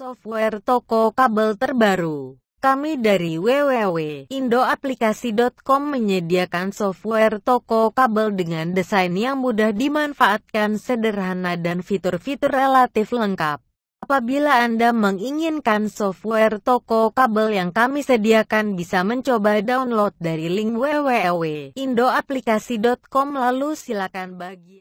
software toko kabel terbaru. Kami dari www.indoaplikasi.com menyediakan software toko kabel dengan desain yang mudah dimanfaatkan, sederhana dan fitur-fitur relatif lengkap. Apabila Anda menginginkan software toko kabel yang kami sediakan bisa mencoba download dari link www.indoaplikasi.com lalu silakan bagi